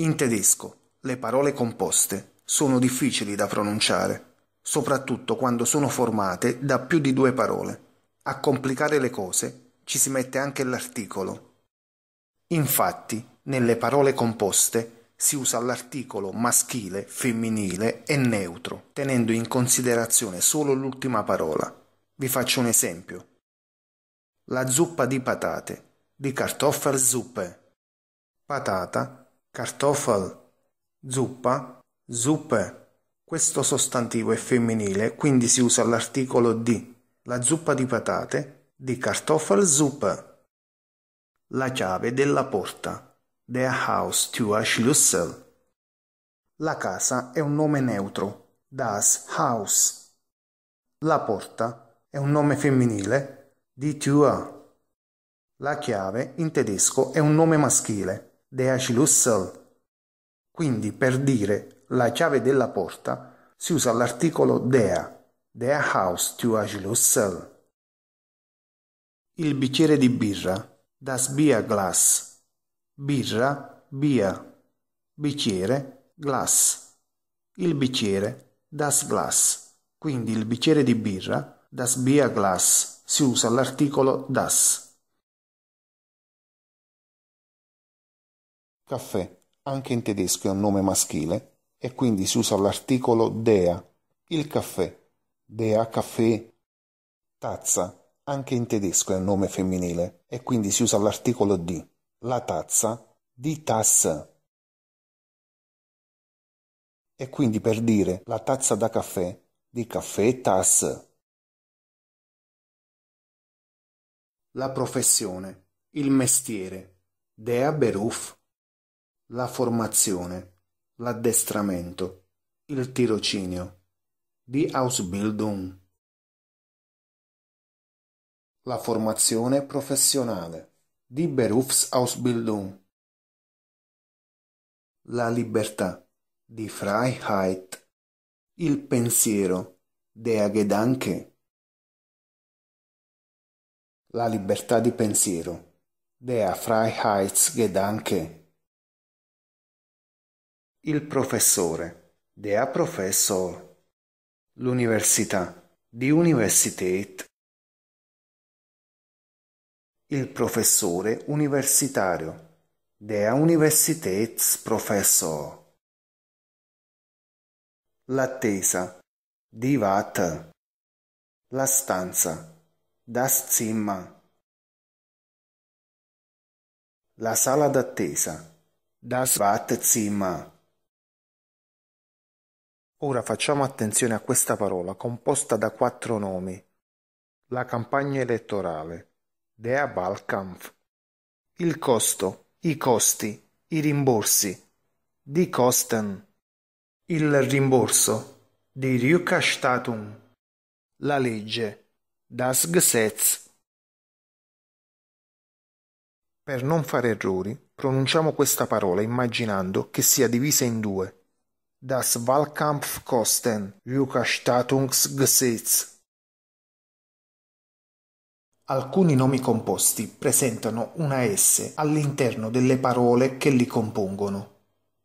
In tedesco le parole composte sono difficili da pronunciare, soprattutto quando sono formate da più di due parole. A complicare le cose ci si mette anche l'articolo. Infatti, nelle parole composte si usa l'articolo maschile, femminile e neutro, tenendo in considerazione solo l'ultima parola. Vi faccio un esempio. La zuppa di patate, di Kartoffelsuppe. Patata Kartoffel, zuppa, zuppe. Questo sostantivo è femminile quindi si usa l'articolo di. La zuppa di patate, die Kartoffelsuppe. La chiave della porta, der Haus Schlüssel. La casa è un nome neutro, das Haus. La porta è un nome femminile, di Tür. La chiave in tedesco è un nome maschile, de Achilles Quindi per dire la chiave della porta si usa l'articolo dea, dea house to Achilles Il bicchiere di birra, das beer glass. Birra, bia. Bicchiere, glass. Il bicchiere, das glass. Quindi il bicchiere di birra, das beer glass, si usa l'articolo das. Caffè, anche in tedesco è un nome maschile e quindi si usa l'articolo dea, il caffè, dea caffè. Tazza, anche in tedesco è un nome femminile e quindi si usa l'articolo di, la tazza, di Tasse. E quindi per dire la tazza da caffè, di caffè Tasse. La professione, il mestiere, dea beruf la formazione, l'addestramento, il tirocinio, die Ausbildung. La formazione professionale, die Berufsausbildung. La libertà, die Freiheit. Il pensiero, der Gedanke. La libertà di pensiero, der Freiheitsgedanke. Il professore. Der Professor. L'università. Die Universität. Il professore universitario. Der Universitätsprofessor. L'attesa. Die Warte. La stanza. Das Zimmer. La sala d'attesa. Das Wartezimmer. Ora facciamo attenzione a questa parola composta da quattro nomi. La campagna elettorale, der Wahlkampf, il costo, i costi, i rimborsi, die Kosten, il rimborso, die Rückerstattung, la legge, das Gesetz. Per non fare errori, pronunciamo questa parola immaginando che sia divisa in due. Das Wahlkampfkosten Rückerstattungsgesetz Alcuni nomi composti presentano una S all'interno delle parole che li compongono.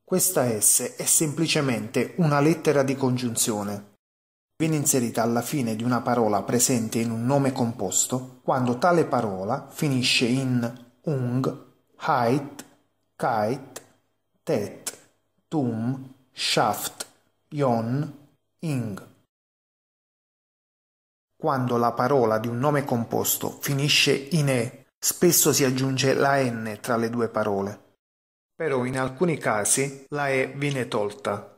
Questa S è semplicemente una lettera di congiunzione. Viene inserita alla fine di una parola presente in un nome composto quando tale parola finisce in ung, height, kite, tet, tum, Shaft Yon Ing. Quando la parola di un nome composto finisce in E, spesso si aggiunge la N tra le due parole. Però in alcuni casi la E viene tolta